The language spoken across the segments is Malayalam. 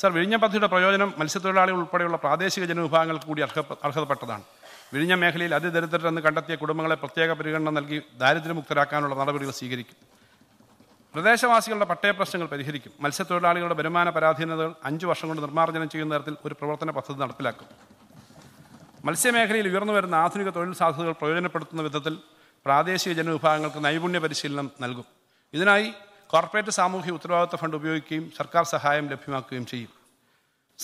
സാർ വിഴിഞ്ഞ പദ്ധതിയുടെ പ്രയോജനം മത്സ്യത്തൊഴിലാളികൾ ഉൾപ്പെടെയുള്ള പ്രാദേശിക ജനവിഭാഗങ്ങൾക്ക് കൂടി അർഹ അർഹതപ്പെട്ടതാണ് വിഴിഞ്ഞ മേഖലയിൽ അതിദരിദ്രരെന്ന് കണ്ടെത്തിയ കുടുംബങ്ങളെ പ്രത്യേക പരിഗണന നൽകി ദാരിദ്ര്യമുക്തരാക്കാനുള്ള നടപടികൾ സ്വീകരിക്കും പ്രദേശവാസികളുടെ പട്ടയ പ്രശ്നങ്ങൾ പരിഹരിക്കും മത്സ്യത്തൊഴിലാളികളുടെ വരുമാന പരാധീനതകൾ അഞ്ച് വർഷം കൊണ്ട് നിർമ്മാർജ്ജനം ചെയ്യുന്ന തരത്തിൽ ഒരു പ്രവർത്തന പദ്ധതി നടപ്പിലാക്കും മത്സ്യമേഖലയിൽ ഉയർന്നു വരുന്ന ആധുനിക തൊഴിൽ സാധ്യതകൾ പ്രയോജനപ്പെടുത്തുന്ന വിധത്തിൽ പ്രാദേശിക ജനവിഭാഗങ്ങൾക്ക് നൈപുണ്യ പരിശീലനം നൽകും ഇതിനായി കോർപ്പറേറ്റ് സാമൂഹ്യ ഉത്തരവാദിത്ത ഫണ്ട് ഉപയോഗിക്കുകയും സർക്കാർ സഹായം ലഭ്യമാക്കുകയും ചെയ്യും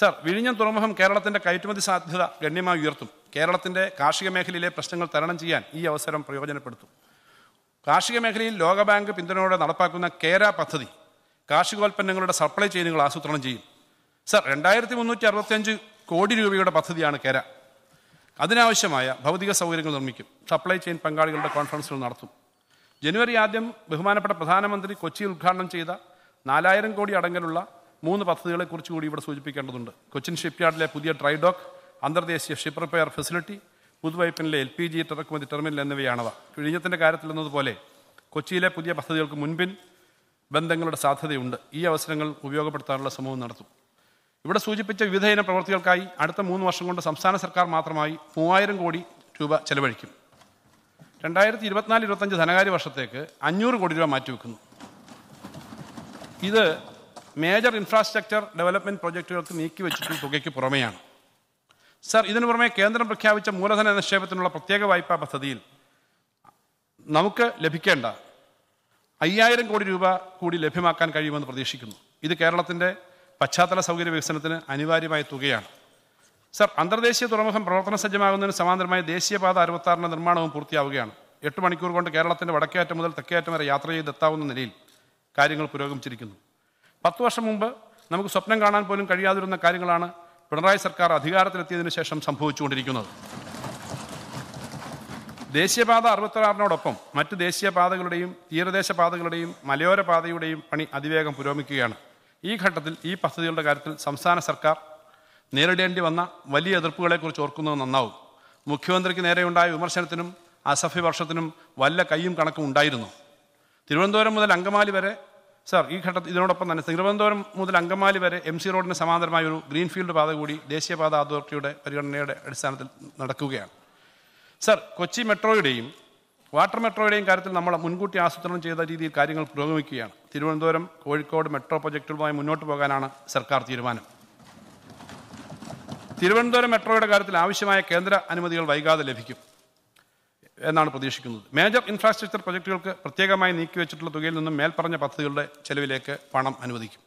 സർ വിഴിഞ്ഞം തുറമുഖം കേരളത്തിൻ്റെ കയറ്റുമതി സാധ്യത ഗണ്യമായി ഉയർത്തും കേരളത്തിൻ്റെ കാർഷിക മേഖലയിലെ പ്രശ്നങ്ങൾ തരണം ചെയ്യാൻ ഈ അവസരം പ്രയോജനപ്പെടുത്തും കാർഷിക മേഖലയിൽ ലോകബാങ്ക് പിന്തുണയോടെ നടപ്പാക്കുന്ന കേര പദ്ധതി കാർഷികോൽപ്പന്നങ്ങളുടെ സപ്ലൈ ചെയിനുകൾ ആസൂത്രണം ചെയ്യും സർ രണ്ടായിരത്തി മുന്നൂറ്റി അറുപത്തിയഞ്ച് കോടി രൂപയുടെ പദ്ധതിയാണ് കേര അതിനാവശ്യമായ ഭൗതിക സൗകര്യങ്ങൾ നിർമ്മിക്കും സപ്ലൈ ചെയിൻ പങ്കാളികളുടെ കോൺഫറൻസുകൾ നടത്തും ജനുവരി ആദ്യം ബഹുമാനപ്പെട്ട പ്രധാനമന്ത്രി കൊച്ചി ഉദ്ഘാടനം ചെയ്ത നാലായിരം കോടി അടങ്ങലുള്ള മൂന്ന് പദ്ധതികളെക്കുറിച്ച് കൂടി ഇവിടെ സൂചിപ്പിക്കേണ്ടതുണ്ട് കൊച്ചിൻ ഷിപ്പ്യാർഡിലെ പുതിയ ഡോക്ക് അന്തർദേശീയ ഷിപ്പ് റിപ്പയർ ഫെസിലിറ്റി പുതുവൈപ്പിനിലെ എൽ പി ജി ഇറക്കുമതി ടെർമിനൽ എന്നിവയാണവ വിഴിഞ്ഞത്തിൻ്റെ കാര്യത്തിൽ എന്നതുപോലെ കൊച്ചിയിലെ പുതിയ പദ്ധതികൾക്ക് മുൻപിൻ ബന്ധങ്ങളുടെ സാധ്യതയുണ്ട് ഈ അവസരങ്ങൾ ഉപയോഗപ്പെടുത്താനുള്ള ശ്രമവും നടത്തും ഇവിടെ സൂചിപ്പിച്ച വിവിധ ഇന പ്രവൃത്തികൾക്കായി അടുത്ത മൂന്ന് വർഷം കൊണ്ട് സംസ്ഥാന സർക്കാർ മാത്രമായി മൂവായിരം കോടി രൂപ ചെലവഴിക്കും രണ്ടായിരത്തി ഇരുപത്തിനാല് ഇരുപത്തഞ്ച് ധനകാര്യ വർഷത്തേക്ക് അഞ്ഞൂറ് കോടി രൂപ മാറ്റിവെക്കുന്നു ഇത് മേജർ ഇൻഫ്രാസ്ട്രക്ചർ ഡെവലപ്മെൻറ്റ് പ്രോജക്റ്റുകൾക്ക് നീക്കിവെച്ചിട്ടുള്ള തുകയ്ക്ക് പുറമെയാണ് സർ ഇതിനു പുറമെ കേന്ദ്രം പ്രഖ്യാപിച്ച മൂലധന നിക്ഷേപത്തിനുള്ള പ്രത്യേക വായ്പാ പദ്ധതിയിൽ നമുക്ക് ലഭിക്കേണ്ട അയ്യായിരം കോടി രൂപ കൂടി ലഭ്യമാക്കാൻ കഴിയുമെന്ന് പ്രതീക്ഷിക്കുന്നു ഇത് കേരളത്തിൻ്റെ പശ്ചാത്തല സൗകര്യ വികസനത്തിന് അനിവാര്യമായ തുകയാണ് സർ അന്തർദേശീയ തുറമുഖം പ്രവർത്തന സജ്ജമാകുന്നതിന് സമാന്തരമായി ദേശീയപാത അറുപത്താറിന് നിർമ്മാണവും പൂർത്തിയാവുകയാണ് എട്ട് മണിക്കൂർ കൊണ്ട് കേരളത്തിൻ്റെ വടക്കേറ്റം മുതൽ തെക്കേറ്റം വരെ യാത്ര ചെയ്തെത്താവുന്ന നിലയിൽ കാര്യങ്ങൾ പുരോഗമിച്ചിരിക്കുന്നു പത്ത് വർഷം മുമ്പ് നമുക്ക് സ്വപ്നം കാണാൻ പോലും കഴിയാതിരുന്ന കാര്യങ്ങളാണ് പിണറായി സർക്കാർ അധികാരത്തിലെത്തിയതിനു ശേഷം സംഭവിച്ചുകൊണ്ടിരിക്കുന്നത് ദേശീയപാത അറുപത്തിയാറിനോടൊപ്പം മറ്റ് ദേശീയപാതകളുടെയും തീരദേശ പാതകളുടെയും മലയോര പാതയുടെയും പണി അതിവേഗം പുരോഗമിക്കുകയാണ് ഈ ഘട്ടത്തിൽ ഈ പദ്ധതികളുടെ കാര്യത്തിൽ സംസ്ഥാന സർക്കാർ നേരിടേണ്ടി വന്ന വലിയ എതിർപ്പുകളെക്കുറിച്ച് ഓർക്കുന്നത് നന്നാവും മുഖ്യമന്ത്രിക്ക് നേരെയുണ്ടായ വിമർശനത്തിനും വർഷത്തിനും വല്ല കൈയും കണക്കും ഉണ്ടായിരുന്നു തിരുവനന്തപുരം മുതൽ അങ്കമാലി വരെ സാർ ഈ ഘട്ടത്തിൽ ഇതിനോടൊപ്പം തന്നെ തിരുവനന്തപുരം മുതൽ അങ്കമാലി വരെ എം സി റോഡിന് സമാന്തരമായ ഒരു ഗ്രീൻഫീൽഡ് പാത കൂടി ദേശീയപാത അതോറിറ്റിയുടെ പരിഗണനയുടെ അടിസ്ഥാനത്തിൽ നടക്കുകയാണ് സർ കൊച്ചി മെട്രോയുടെയും വാട്ടർ മെട്രോയുടെയും കാര്യത്തിൽ നമ്മൾ മുൻകൂട്ടി ആസൂത്രണം ചെയ്ത രീതിയിൽ കാര്യങ്ങൾ പുരോഗമിക്കുകയാണ് തിരുവനന്തപുരം കോഴിക്കോട് മെട്രോ പ്രൊജക്റ്റുകളുമായി മുന്നോട്ട് പോകാനാണ് സർക്കാർ തീരുമാനം തിരുവനന്തപുരം മെട്രോയുടെ കാര്യത്തിൽ ആവശ്യമായ കേന്ദ്ര അനുമതികൾ വൈകാതെ ലഭിക്കും എന്നാണ് പ്രതീക്ഷിക്കുന്നത് മേജർ ഇൻഫ്രാസ്ട്രക്ചർ പ്രൊജക്ടുകൾക്ക് പ്രത്യേകമായി നീക്കിവെച്ചിട്ടുള്ള തുകയിൽ നിന്നും മേൽപ്പറഞ്ഞ പദ്ധതികളുടെ ചെലവിലേക്ക് പണം അനുവദിക്കും